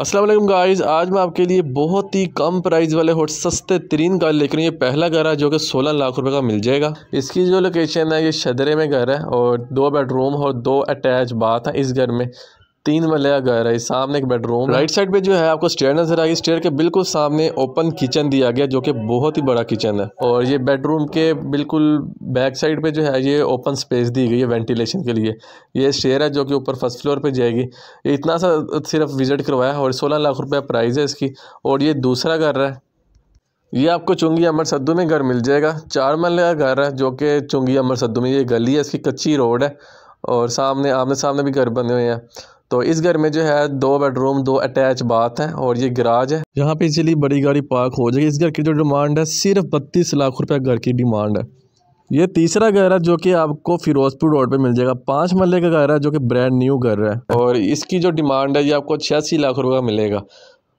Aslam guys आज मैं आपके लिए बहुत ही कम प्राइस वाले होट सस्ते तरीन कार लेकर ये पहला घर है जो कि 16 लाख रुपए का मिल जाएगा इसकी जो लोकेशन है ये शदरे में घर है और दो बेडरूम और दो अटैच बाथ है इस घर में तीन मल्ले का घर है सामने एक बेडरूम राइट साइड पे जो है आपको स्टेयर नजर आएगी स्टेयर के बिल्कुल सामने ओपन किचन दिया गया जो कि बहुत ही बड़ा किचन है और ये बेडरूम के बिल्कुल बैक साइड पे जो है ये ओपन स्पेस दी गई है वेंटिलेशन के लिए ये स्टेयर है जो कि ऊपर फर्स्ट फ्लोर पर जाएगी ये इतना सा सिर्फ विजिट करवाया है और सोलह लाख रुपया प्राइज़ है इसकी और ये दूसरा घर है ये आपको चुंगी अमर सद्दू में घर मिल जाएगा चार का घर है जो कि चुंगी अमर सद्दू में ये गली है इसकी कच्ची रोड है और सामने आमने सामने भी घर बने हुए हैं तो इस घर में जो है दो बेडरूम दो अटैच बाथ है और ये गराज है यहाँ पे इसीलिए बड़ी गाड़ी पार्क हो जाएगी इस घर की जो डिमांड है सिर्फ बत्तीस लाख रुपये घर की डिमांड है ये तीसरा घर है जो कि आपको फिरोजपुर रोड पे मिल जाएगा पांच मल्ले का घर है जो कि ब्रांड न्यू घर है और इसकी जो डिमांड है ये आपको छियासी लाख रुपये का मिलेगा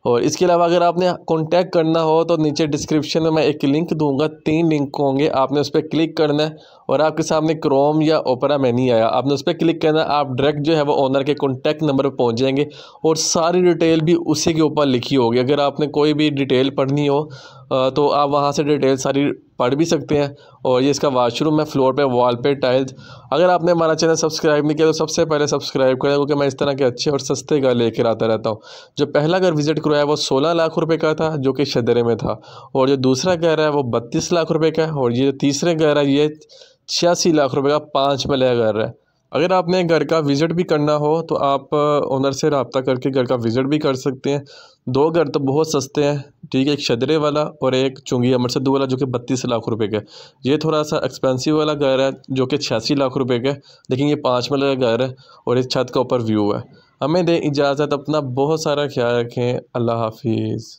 और इसके अलावा अगर आपने कॉन्टैक्ट करना हो तो नीचे डिस्क्रिप्शन में मैं एक लिंक दूंगा तीन लिंक होंगे आपने उस पर क्लिक करना है और आपके सामने क्रोम या ओपरा में नहीं आया आपने उस पर क्लिक करना है आप डायरेक्ट जो है वो ओनर के कॉन्टैक्ट नंबर पर पहुँच जाएंगे और सारी डिटेल भी उसी के ऊपर लिखी होगी अगर आपने कोई भी डिटेल पढ़नी हो तो आप वहाँ से डिटेल सारी पढ़ भी सकते हैं और ये इसका वाशरूम है फ्लोर पे वॉल पे टाइल्स अगर आपने हमारा चैनल सब्सक्राइब नहीं किया तो सबसे पहले सब्सक्राइब करें क्योंकि मैं इस तरह के अच्छे और सस्ते घर लेकर आता रहता हूँ जो पहला घर विज़िट करवाया वो सोलह लाख रुपये का था जो कि शदरे में था और जो दूसरा घर है वो बत्तीस लाख रुपये का है और ये जो तीसरे घर है ये छियासी लाख रुपये का पाँच मलया घर है अगर आपने घर का विज़िट भी करना हो तो आप ओनर से रबता करके घर का विज़िट भी कर सकते हैं दो घर तो बहुत सस्ते हैं ठीक है एक शदरे वाला और एक चुंगी अमर सद्दू वाला जो कि बत्तीस लाख रुपए का ये थोड़ा सा एक्सपेंसिव वाला घर है जो कि छियासी लाख रुपए का लेकिन ये पाँच मल का घर है और इस छत का ऊपर व्यू है हमें दें इजाज़त अपना बहुत सारा ख्याल रखें अल्लाह हाफिज़